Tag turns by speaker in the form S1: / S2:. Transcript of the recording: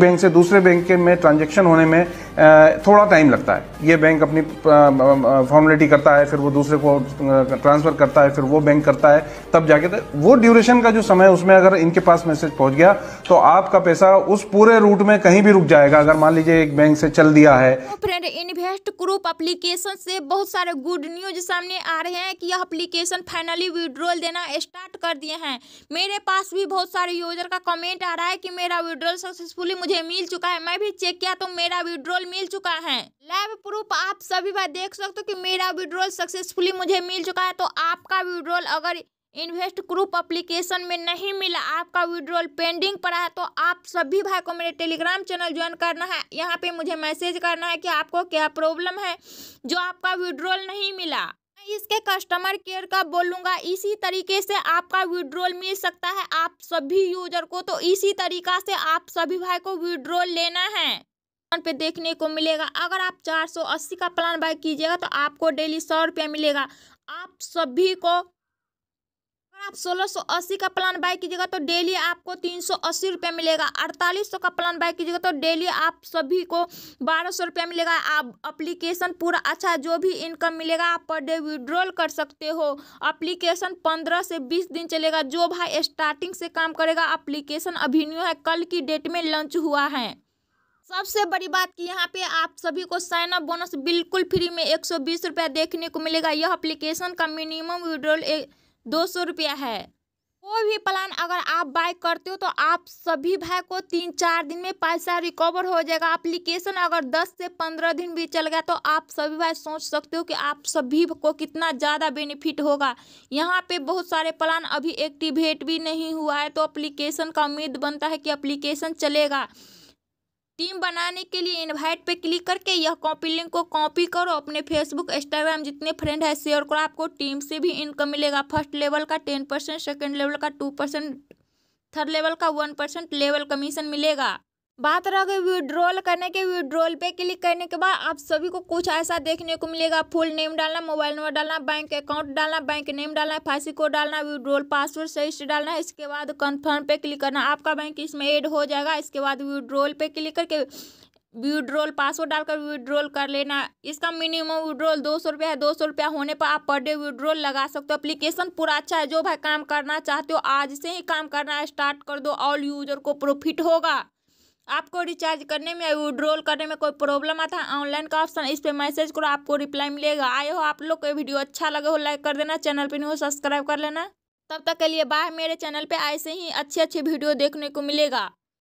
S1: bank से दूसरे bank के में ट्रांजेक्शन होने में थोड़ा टाइम लगता है ये बैंक अपनी फॉर्मेलिटी करता है फिर वो दूसरे को ट्रांसफ़र करता है फिर वो बैंक करता है तब जाके तो वो ड्यूरेशन का जो समय उसमें अगर इनके पास मैसेज पहुंच गया तो आपका पैसा उस पूरे रूट में कहीं भी रुक जाएगा अगर मान लीजिए एक बैंक से चल दिया है
S2: इन्वेस्ट ग्रुप अप्लीकेशन से बहुत सारे गुड न्यूज सामने आ रहे हैं की यह एप्लीकेशन फाइनली विड्रोल देना स्टार्ट कर दिए है मेरे पास भी बहुत सारे यूजर का कमेंट आ रहा है की मेरा विड्रोल सक्सेसफुली मुझे मिल चुका है मैं भी चेक किया तो मेरा विड्रॉल मिल चुका है लैब प्रूफ आप सभी भाई देख सकते हो कि मेरा विड्रॉल सक्सेसफुली मुझे मिल चुका है तो आपका विड्रॉल अगर इन्वेस्ट ग्रुप एप्लीकेशन में नहीं मिला आपका विड्रॉल पेंडिंग पड़ा है तो आप सभी भाई को मेरे टेलीग्राम चैनल ज्वाइन करना है यहाँ पे मुझे मैसेज करना है कि आपको क्या प्रॉब्लम है जो आपका विड्रॉल नहीं मिला इसके कस्टमर केयर का बोलूँगा इसी तरीके से आपका विड्रॉल मिल सकता है आप सभी यूजर को तो इसी तरीका से आप सभी भाई को विड्रॉल लेना है प्लान पे देखने को मिलेगा अगर आप 480 का प्लान बाय कीजिएगा तो आपको डेली सौ रुपया मिलेगा आप सभी को आप 1680 का प्लान बाय कीजिएगा तो डेली आपको तीन सौ अस्सी रुपये मिलेगा 4800 का प्लान बाय कीजिएगा तो डेली आप सभी को बारह सौ रुपया मिलेगा आप अप्लीकेशन पूरा अच्छा जो भी इनकम मिलेगा आप पर डे विड्रॉल कर सकते हो अप्लीकेशन पंद्रह से बीस दिन चलेगा जो भाई स्टार्टिंग से काम करेगा अप्लीकेशन न्यू है कल की डेट में लॉन्च हुआ है सबसे बड़ी बात कि यहाँ पे आप सभी को साइन अप बोनस बिल्कुल फ्री में एक सौ बीस रुपया देखने को मिलेगा यह अप्लीकेशन का मिनिमम विड्रॉल दो सौ रुपया है कोई भी प्लान अगर आप बाय करते हो तो आप सभी भाई को तीन चार दिन में पैसा रिकवर हो जाएगा एप्लीकेशन अगर 10 से 15 दिन भी चल गया तो आप सभी भाई सोच सकते हो कि आप सभी को कितना ज़्यादा बेनिफिट होगा यहाँ पे बहुत सारे प्लान अभी एक्टिवेट भी नहीं हुआ है तो एप्लीकेशन का उम्मीद बनता है कि एप्लीकेशन चलेगा टीम बनाने के लिए इनवाइट पे क्लिक करके यह कॉपी लिंक को कॉपी करो अपने फेसबुक इंस्टाग्राम जितने फ्रेंड है शेयर करो आपको टीम से भी इनकम मिलेगा फर्स्ट लेवल का टेन परसेंट सेकेंड लेवल का टू परसेंट थर्ड लेवल का वन परसेंट लेवल कमीशन मिलेगा बात रह गई विड्रॉल करने के विड्रॉल पे क्लिक करने के बाद आप सभी को कुछ ऐसा देखने को मिलेगा फुल नेम डालना मोबाइल नंबर डालना बैंक अकाउंट डालना बैंक नेम डालना फांसी कोड डालना विड्रॉल पासवर्ड सही से डालना है इसके बाद कन्फर्म पे क्लिक करना आपका बैंक इसमें ऐड हो जाएगा इसके बाद विड्रॉल पे क्लिक करके विड्रॉल पासवर्ड डालकर विड्रॉल कर लेना इसका मिनिमम विड्रॉल दो सौ रुपया है दो सौ रुपया होने पर आप पर डे विड्रॉल लगा सकते हो एप्लीकेशन पूरा अच्छा है जो भाई काम करना चाहते हो आज से ही काम करना स्टार्ट कर दो ऑल यूजर को प्रॉफिट होगा आपको रिचार्ज करने में विड्रॉल करने में कोई प्रॉब्लम आता है ऑनलाइन का ऑप्शन इस पर मैसेज करो आपको रिप्लाई मिलेगा आए हो आप लोग को वीडियो अच्छा लगे हो लाइक कर देना चैनल पर नहीं हो सब्सक्राइब कर लेना तब तक के लिए बाय मेरे चैनल पे ऐसे ही अच्छे अच्छे वीडियो देखने को मिलेगा